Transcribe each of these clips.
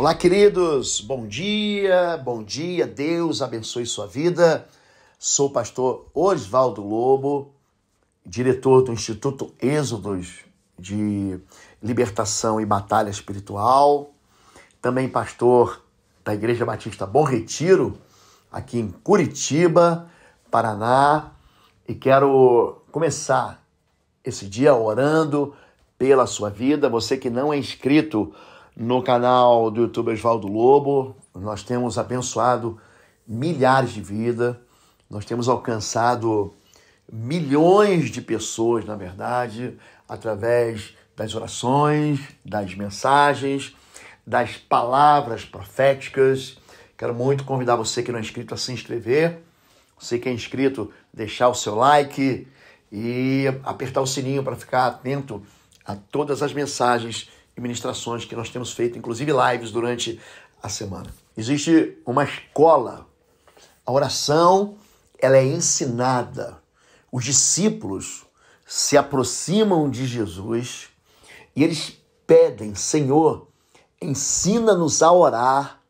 Olá, queridos, bom dia, bom dia, Deus abençoe sua vida. Sou o pastor Oswaldo Lobo, diretor do Instituto Êxodos de Libertação e Batalha Espiritual, também pastor da Igreja Batista Bom Retiro, aqui em Curitiba, Paraná, e quero começar esse dia orando pela sua vida. Você que não é inscrito, no canal do YouTube Oswaldo Lobo. Nós temos abençoado milhares de vidas, nós temos alcançado milhões de pessoas, na verdade, através das orações, das mensagens, das palavras proféticas. Quero muito convidar você que não é inscrito a se inscrever. Você que é inscrito, deixar o seu like e apertar o sininho para ficar atento a todas as mensagens e ministrações que nós temos feito, inclusive lives durante a semana. Existe uma escola. A oração, ela é ensinada. Os discípulos se aproximam de Jesus e eles pedem: Senhor, ensina-nos a orar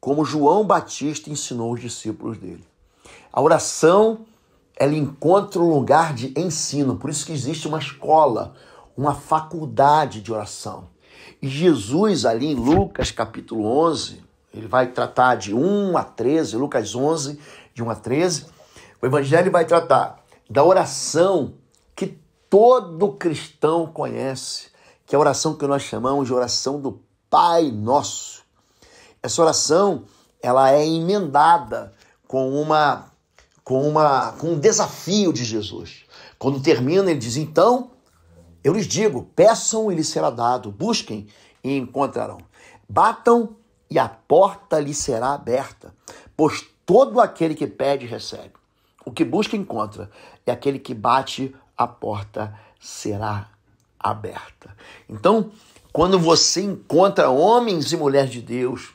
como João Batista ensinou os discípulos dele. A oração, ela encontra um lugar de ensino, por isso que existe uma escola, uma faculdade de oração. Jesus, ali em Lucas capítulo 11, ele vai tratar de 1 a 13, Lucas 11, de 1 a 13. O evangelho vai tratar da oração que todo cristão conhece, que é a oração que nós chamamos de oração do Pai Nosso. Essa oração, ela é emendada com uma com uma com um desafio de Jesus. Quando termina, ele diz: "Então, eu lhes digo: peçam e lhes será dado, busquem e encontrarão, batam e a porta lhe será aberta, pois todo aquele que pede recebe, o que busca encontra, e aquele que bate a porta será aberta. Então, quando você encontra homens e mulheres de Deus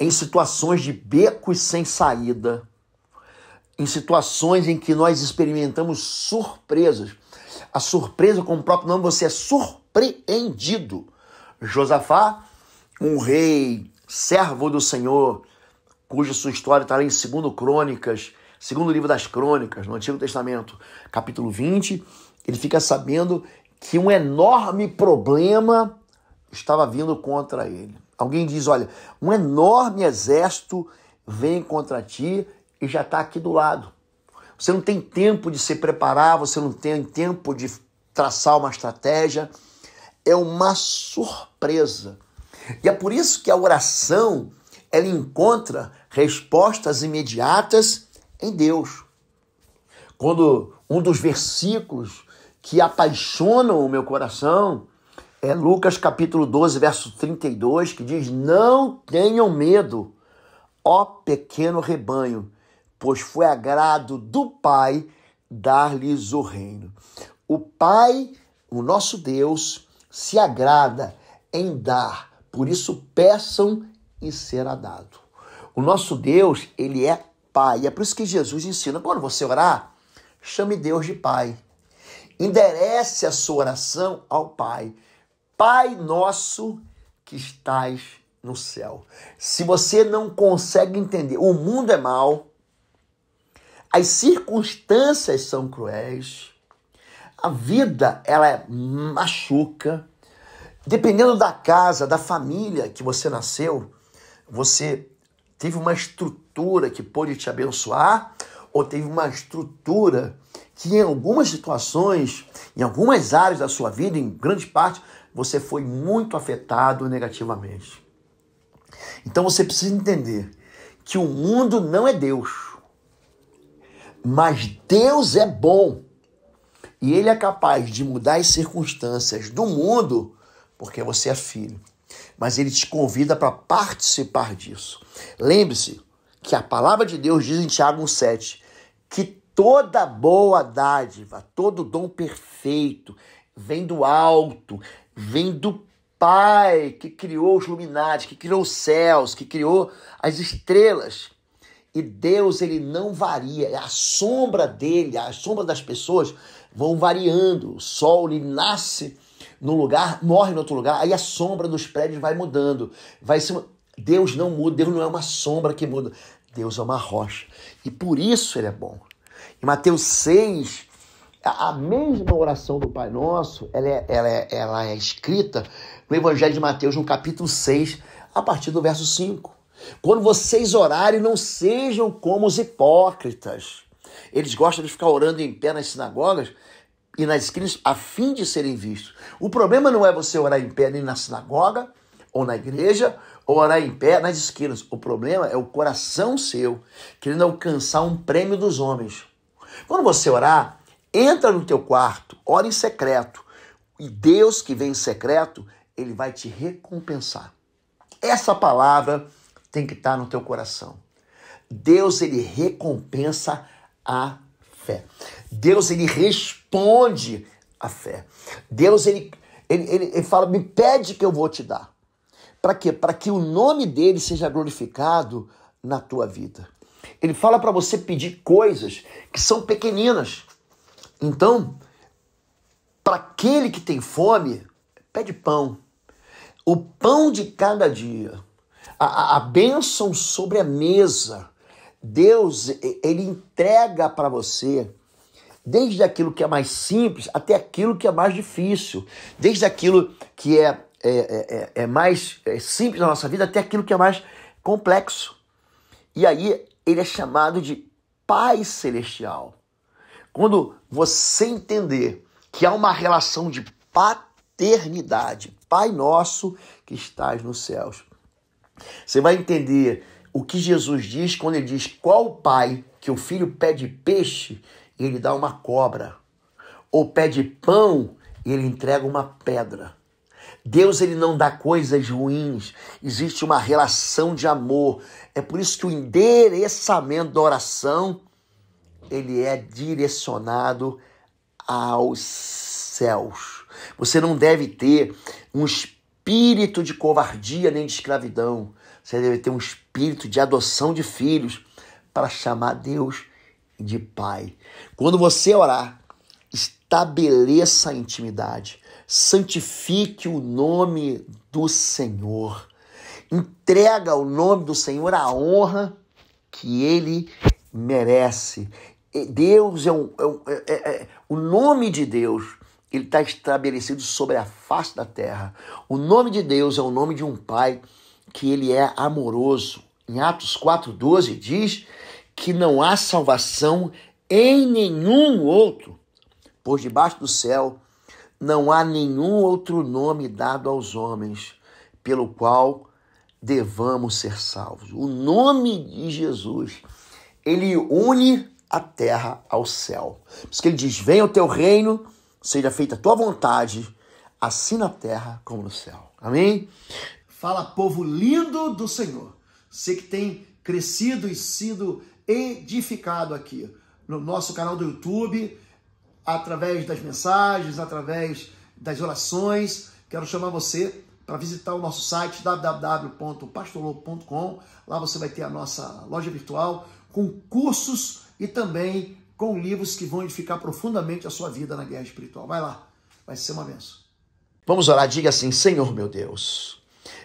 em situações de becos sem saída, em situações em que nós experimentamos surpresas, a surpresa com o próprio nome, você é surpreendido. Josafá, um rei, servo do Senhor, cuja sua história está lá em 2 Crônicas, segundo livro das Crônicas, no Antigo Testamento, capítulo 20, ele fica sabendo que um enorme problema estava vindo contra ele. Alguém diz: Olha, um enorme exército vem contra ti e já está aqui do lado. Você não tem tempo de se preparar, você não tem tempo de traçar uma estratégia. É uma surpresa. E é por isso que a oração ela encontra respostas imediatas em Deus. Quando um dos versículos que apaixonam o meu coração é Lucas capítulo 12, verso 32, que diz: Não tenham medo, ó pequeno rebanho, pois foi agrado do Pai dar-lhes o reino. O Pai, o nosso Deus, se agrada em dar, por isso peçam e será dado. O nosso Deus, ele é Pai. É por isso que Jesus ensina: quando você orar, chame Deus de Pai. Enderece a sua oração ao Pai. Pai nosso que estás no céu. Se você não consegue entender, o mundo é mal, as circunstâncias são cruéis, a vida ela é machuca. Dependendo da casa, da família que você nasceu, você teve uma estrutura que pôde te abençoar ou teve uma estrutura que em algumas situações, em algumas áreas da sua vida, em grande parte, você foi muito afetado negativamente. Então você precisa entender que o mundo não é Deus. Mas Deus é bom e Ele é capaz de mudar as circunstâncias do mundo porque você é filho. Mas Ele te convida para participar disso. Lembre-se que a palavra de Deus diz em Tiago 1,7 que toda boa dádiva, todo dom perfeito vem do alto, vem do Pai que criou os luminares, que criou os céus, que criou as estrelas. E Deus, ele não varia. A sombra dele, a sombra das pessoas vão variando. O sol, ele nasce num lugar, morre no outro lugar, aí a sombra dos prédios vai mudando. Vai se... Deus não muda, Deus não é uma sombra que muda. Deus é uma rocha. E por isso ele é bom. Em Mateus 6, a mesma oração do Pai Nosso, ela é, ela é, ela é escrita no Evangelho de Mateus, no capítulo 6, a partir do verso 5. Quando vocês orarem, não sejam como os hipócritas. Eles gostam de ficar orando em pé nas sinagogas e nas esquinas a fim de serem vistos. O problema não é você orar em pé nem na sinagoga, ou na igreja, ou orar em pé nas esquinas. O problema é o coração seu querendo alcançar um prêmio dos homens. Quando você orar, entra no teu quarto, ora em secreto. E Deus que vem em secreto, ele vai te recompensar. Essa palavra tem que estar tá no teu coração. Deus ele recompensa a fé. Deus ele responde a fé. Deus ele, ele, ele, ele fala: me pede que eu vou te dar. Para quê? Para que o nome dele seja glorificado na tua vida. Ele fala para você pedir coisas que são pequeninas. Então, para aquele que tem fome, pede pão. O pão de cada dia a, a bênção sobre a mesa. Deus, ele entrega para você desde aquilo que é mais simples até aquilo que é mais difícil, desde aquilo que é, é, é, é, é mais é, simples na nossa vida até aquilo que é mais complexo. E aí ele é chamado de Pai Celestial. Quando você entender que há uma relação de paternidade, Pai nosso que estás nos céus, você vai entender o que Jesus diz quando ele diz: Qual o pai que o filho pede peixe e ele dá uma cobra? Ou pede pão e ele entrega uma pedra? Deus ele não dá coisas ruins, existe uma relação de amor. É por isso que o endereçamento da oração ele é direcionado aos céus. Você não deve ter um espírito espírito de covardia nem de escravidão. Você deve ter um espírito de adoção de filhos para chamar Deus de Pai. Quando você orar, estabeleça a intimidade. Santifique o nome do Senhor. Entrega o nome do Senhor a honra que ele merece. Deus é, um, é, um, é, é, é o nome de Deus ele está estabelecido sobre a face da terra. O nome de Deus é o nome de um pai que ele é amoroso. Em Atos 4,12 diz que não há salvação em nenhum outro, pois debaixo do céu não há nenhum outro nome dado aos homens pelo qual devamos ser salvos. O nome de Jesus, ele une a terra ao céu. Por isso que ele diz: Venha o teu reino Seja feita a tua vontade, assim na terra como no céu. Amém? Fala, povo lindo do Senhor. Você que tem crescido e sido edificado aqui no nosso canal do YouTube, através das mensagens, através das orações. Quero chamar você para visitar o nosso site www.pastorlobo.com. Lá você vai ter a nossa loja virtual com cursos e também com livros que vão edificar profundamente a sua vida na guerra espiritual. Vai lá, vai ser uma benção. Vamos orar, diga assim: Senhor meu Deus,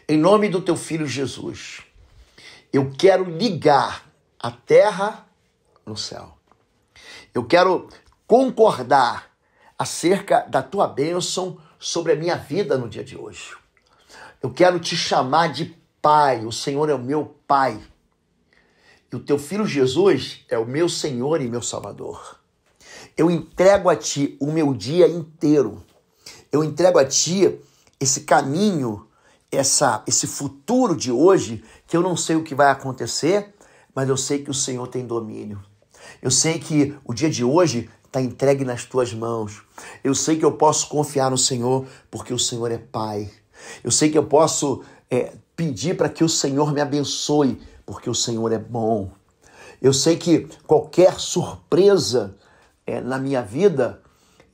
em nome do teu filho Jesus, eu quero ligar a terra no céu. Eu quero concordar acerca da tua bênção sobre a minha vida no dia de hoje. Eu quero te chamar de Pai, o Senhor é o meu Pai o teu filho Jesus é o meu Senhor e meu Salvador. Eu entrego a ti o meu dia inteiro. Eu entrego a ti esse caminho, essa esse futuro de hoje que eu não sei o que vai acontecer, mas eu sei que o Senhor tem domínio. Eu sei que o dia de hoje está entregue nas tuas mãos. Eu sei que eu posso confiar no Senhor, porque o Senhor é Pai. Eu sei que eu posso é, pedir para que o Senhor me abençoe, porque o Senhor é bom. Eu sei que qualquer surpresa é, na minha vida,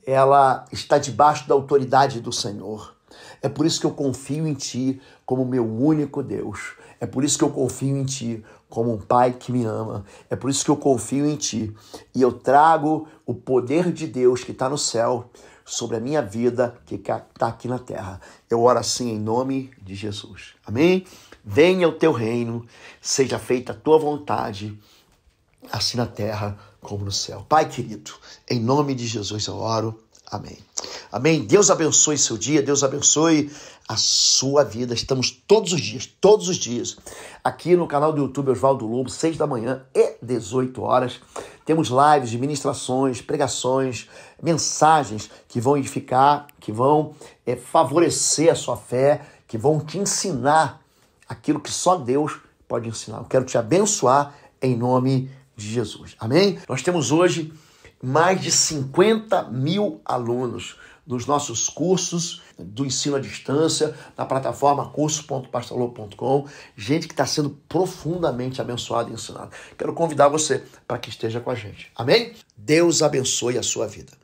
ela está debaixo da autoridade do Senhor. É por isso que eu confio em Ti como meu único Deus. É por isso que eu confio em Ti como um Pai que me ama. É por isso que eu confio em Ti. E eu trago o poder de Deus que está no céu sobre a minha vida que está aqui na terra. Eu oro assim em nome de Jesus. Amém? Venha o teu reino, seja feita a tua vontade, assim na terra como no céu. Pai querido, em nome de Jesus eu oro. Amém. Amém. Deus abençoe seu dia, Deus abençoe a sua vida. Estamos todos os dias, todos os dias, aqui no canal do YouTube Oswaldo Lobo, 6 da manhã e 18 horas. Temos lives, ministrações, pregações, mensagens que vão edificar, que vão é, favorecer a sua fé, que vão te ensinar aquilo que só Deus pode ensinar. Eu quero te abençoar em nome de Jesus. Amém? Nós temos hoje mais de 50 mil alunos nos nossos cursos do ensino à distância, na plataforma curso.pastorlobo.com, gente que está sendo profundamente abençoada e ensinada. Quero convidar você para que esteja com a gente. Amém? Deus abençoe a sua vida.